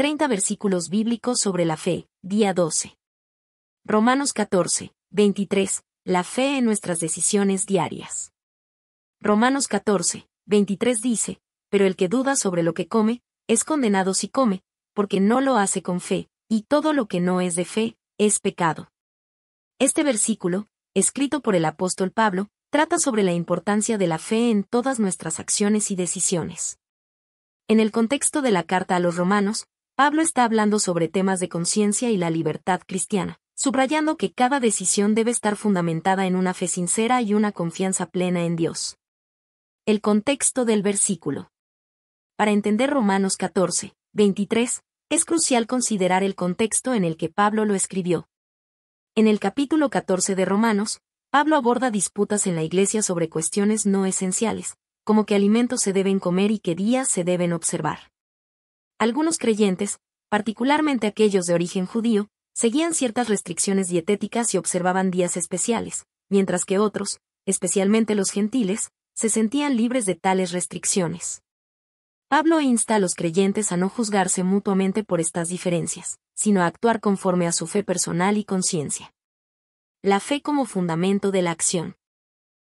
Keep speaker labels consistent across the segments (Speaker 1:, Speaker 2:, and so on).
Speaker 1: 30 versículos bíblicos sobre la fe, día 12. Romanos 14, 23, la fe en nuestras decisiones diarias. Romanos 14, 23 dice, pero el que duda sobre lo que come, es condenado si come, porque no lo hace con fe, y todo lo que no es de fe, es pecado. Este versículo, escrito por el apóstol Pablo, trata sobre la importancia de la fe en todas nuestras acciones y decisiones. En el contexto de la carta a los romanos, Pablo está hablando sobre temas de conciencia y la libertad cristiana, subrayando que cada decisión debe estar fundamentada en una fe sincera y una confianza plena en Dios. El contexto del versículo. Para entender Romanos 14, 23, es crucial considerar el contexto en el que Pablo lo escribió. En el capítulo 14 de Romanos, Pablo aborda disputas en la Iglesia sobre cuestiones no esenciales, como qué alimentos se deben comer y qué días se deben observar. Algunos creyentes, particularmente aquellos de origen judío, seguían ciertas restricciones dietéticas y observaban días especiales, mientras que otros, especialmente los gentiles, se sentían libres de tales restricciones. Pablo insta a los creyentes a no juzgarse mutuamente por estas diferencias, sino a actuar conforme a su fe personal y conciencia. La fe como fundamento de la acción.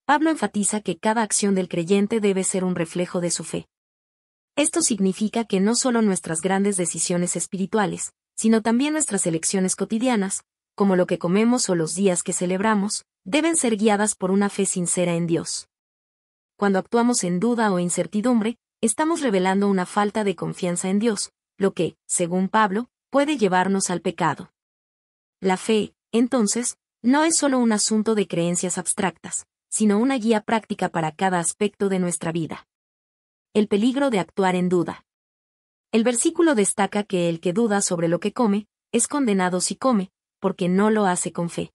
Speaker 1: Pablo enfatiza que cada acción del creyente debe ser un reflejo de su fe, esto significa que no solo nuestras grandes decisiones espirituales, sino también nuestras elecciones cotidianas, como lo que comemos o los días que celebramos, deben ser guiadas por una fe sincera en Dios. Cuando actuamos en duda o incertidumbre, estamos revelando una falta de confianza en Dios, lo que, según Pablo, puede llevarnos al pecado. La fe, entonces, no es solo un asunto de creencias abstractas, sino una guía práctica para cada aspecto de nuestra vida el peligro de actuar en duda. El versículo destaca que el que duda sobre lo que come, es condenado si come, porque no lo hace con fe.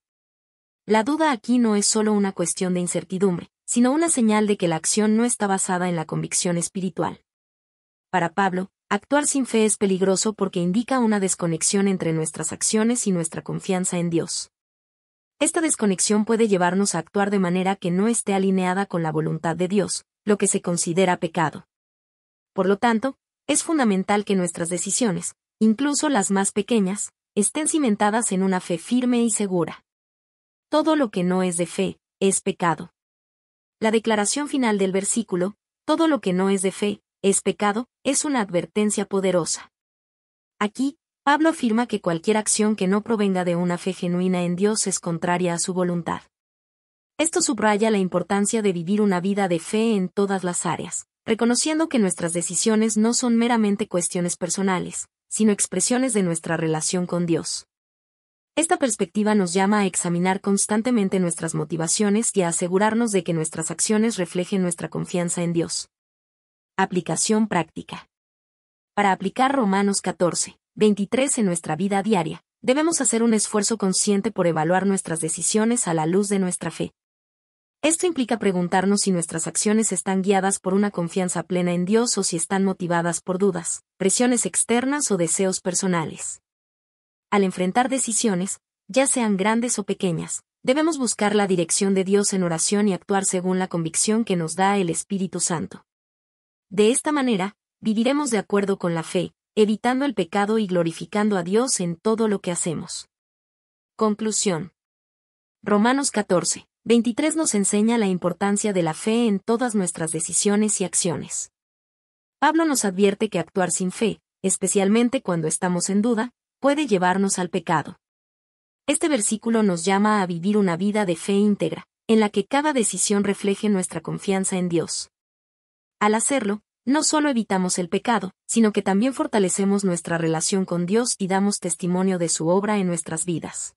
Speaker 1: La duda aquí no es solo una cuestión de incertidumbre, sino una señal de que la acción no está basada en la convicción espiritual. Para Pablo, actuar sin fe es peligroso porque indica una desconexión entre nuestras acciones y nuestra confianza en Dios. Esta desconexión puede llevarnos a actuar de manera que no esté alineada con la voluntad de Dios, lo que se considera pecado. Por lo tanto, es fundamental que nuestras decisiones, incluso las más pequeñas, estén cimentadas en una fe firme y segura. Todo lo que no es de fe, es pecado. La declaración final del versículo, todo lo que no es de fe, es pecado, es una advertencia poderosa. Aquí, Pablo afirma que cualquier acción que no provenga de una fe genuina en Dios es contraria a su voluntad. Esto subraya la importancia de vivir una vida de fe en todas las áreas, reconociendo que nuestras decisiones no son meramente cuestiones personales, sino expresiones de nuestra relación con Dios. Esta perspectiva nos llama a examinar constantemente nuestras motivaciones y a asegurarnos de que nuestras acciones reflejen nuestra confianza en Dios. Aplicación práctica. Para aplicar Romanos 14, 23 en nuestra vida diaria, debemos hacer un esfuerzo consciente por evaluar nuestras decisiones a la luz de nuestra fe, esto implica preguntarnos si nuestras acciones están guiadas por una confianza plena en Dios o si están motivadas por dudas, presiones externas o deseos personales. Al enfrentar decisiones, ya sean grandes o pequeñas, debemos buscar la dirección de Dios en oración y actuar según la convicción que nos da el Espíritu Santo. De esta manera, viviremos de acuerdo con la fe, evitando el pecado y glorificando a Dios en todo lo que hacemos. Conclusión. Romanos 14. 23 nos enseña la importancia de la fe en todas nuestras decisiones y acciones. Pablo nos advierte que actuar sin fe, especialmente cuando estamos en duda, puede llevarnos al pecado. Este versículo nos llama a vivir una vida de fe íntegra, en la que cada decisión refleje nuestra confianza en Dios. Al hacerlo, no solo evitamos el pecado, sino que también fortalecemos nuestra relación con Dios y damos testimonio de su obra en nuestras vidas.